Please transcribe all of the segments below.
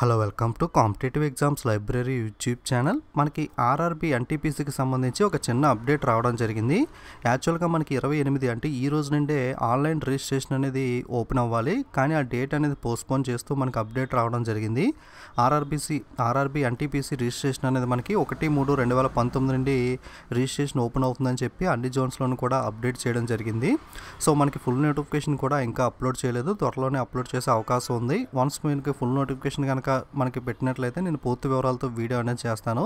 hello welcome to competitive exams library YouTube channel మనకి RRB ఎన్టీపీసీకి సంబంధించి ఒక చిన్న అప్డేట్ రావడం జరిగింది యాక్చువల్గా మనకి ఇరవై ఎనిమిది అంటే ఈ రోజు నుండే ఆన్లైన్ రిజిస్ట్రేషన్ అనేది ఓపెన్ అవ్వాలి కానీ ఆ డేట్ అనేది పోస్ట్పోన్ చేస్తూ మనకి అప్డేట్ రావడం జరిగింది ఆర్ఆర్బీసీ ఆర్ఆర్బి ఎన్టీపీసీ రిజిస్ట్రేషన్ అనేది మనకి ఒకటి మూడు రెండు వేల పంతొమ్మిది నుండి రిజిస్ట్రేషన్ ఓపెన్ అవుతుందని చెప్పి అన్ని జోన్స్లోనూ కూడా అప్డేట్ చేయడం జరిగింది సో మనకి ఫుల్ నోటిఫికేషన్ కూడా ఇంకా అప్లోడ్ చేయలేదు త్వరలోనే అప్లోడ్ చేసే అవకాశం ఉంది వన్స్ మీకు ఫుల్ నోటిఫికేషన్ కనుక మనకి పెట్టినట్లయితే నేను పూర్తి వివరాలతో వీడియో అనేది చేస్తాను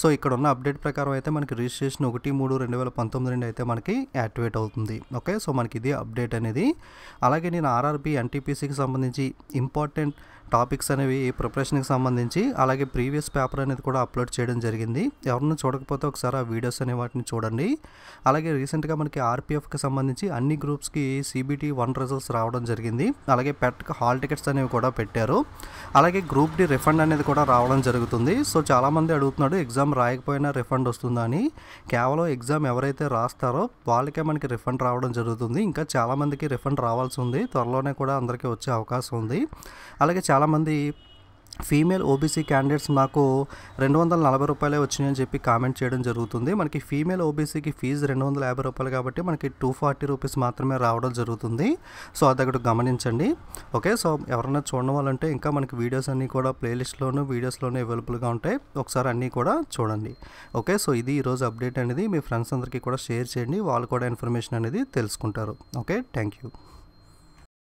సో ఇక్కడ ఉన్న అప్డేట్ ప్రకారం అయితే మనకి రిజిస్ట్రేషన్ ఒకటి మూడు రెండు వేల పంతొమ్మిది నుండి అయితే మనకి యాక్టివేట్ అవుతుంది ఓకే సో మనకి ఇది అప్డేట్ అనేది అలాగే నేను ఆర్ఆర్బి ఎన్టీపీసీకి సంబంధించి ఇంపార్టెంట్ టాపిక్స్ అనేవి ప్రిపరేషన్కి సంబంధించి అలాగే ప్రీవియస్ పేపర్ అనేది కూడా అప్లోడ్ చేయడం జరిగింది ఎవరిని చూడకపోతే ఒకసారి ఆ వీడియోస్ అనే వాటిని చూడండి అలాగే రీసెంట్గా మనకి ఆర్పిఎఫ్కి సంబంధించి అన్ని గ్రూప్స్కి సిబిటి వన్ రిజల్ట్స్ రావడం జరిగింది అలాగే పెట్ హాల్ టికెట్స్ అనేవి కూడా పెట్టారు అలాగే గ్రూప్ డి రిఫండ్ అనేది కూడా రావడం జరుగుతుంది సో చాలామంది అడుగుతున్నాడు ఎగ్జామ్ రాయకపోయినా రిఫండ్ వస్తుందని కేవలం ఎగ్జామ్ ఎవరైతే రాస్తారో వాళ్ళకే మనకి రిఫండ్ రావడం జరుగుతుంది ఇంకా చాలామందికి రిఫండ్ రావాల్సి ఉంది త్వరలోనే కూడా అందరికీ వచ్చే అవకాశం ఉంది అలాగే చాలామంది ఫీమేల్ ఓబీసీ క్యాండిడేట్స్ నాకు రెండు వందల నలభై రూపాయలే అని చెప్పి కామెంట్ చేయడం జరుగుతుంది మనకి ఫీమేల్ ఓబీసీకి ఫీజు రెండు వందల యాభై రూపాయలు కాబట్టి మనకి టూ ఫార్టీ రూపీస్ మాత్రమే రావడం జరుగుతుంది సో అది అక్కడ గమనించండి ఓకే సో ఎవరైనా చూడడం వాళ్ళంటే ఇంకా మనకి వీడియోస్ అన్నీ కూడా ప్లేలిస్ట్లోను వీడియోస్లోనే అవైలబుల్గా ఉంటాయి ఒకసారి అన్నీ కూడా చూడండి ఓకే సో ఇది ఈరోజు అప్డేట్ అనేది మీ ఫ్రెండ్స్ అందరికీ కూడా షేర్ చేయండి వాళ్ళు కూడా ఇన్ఫర్మేషన్ అనేది తెలుసుకుంటారు ఓకే థ్యాంక్ యూ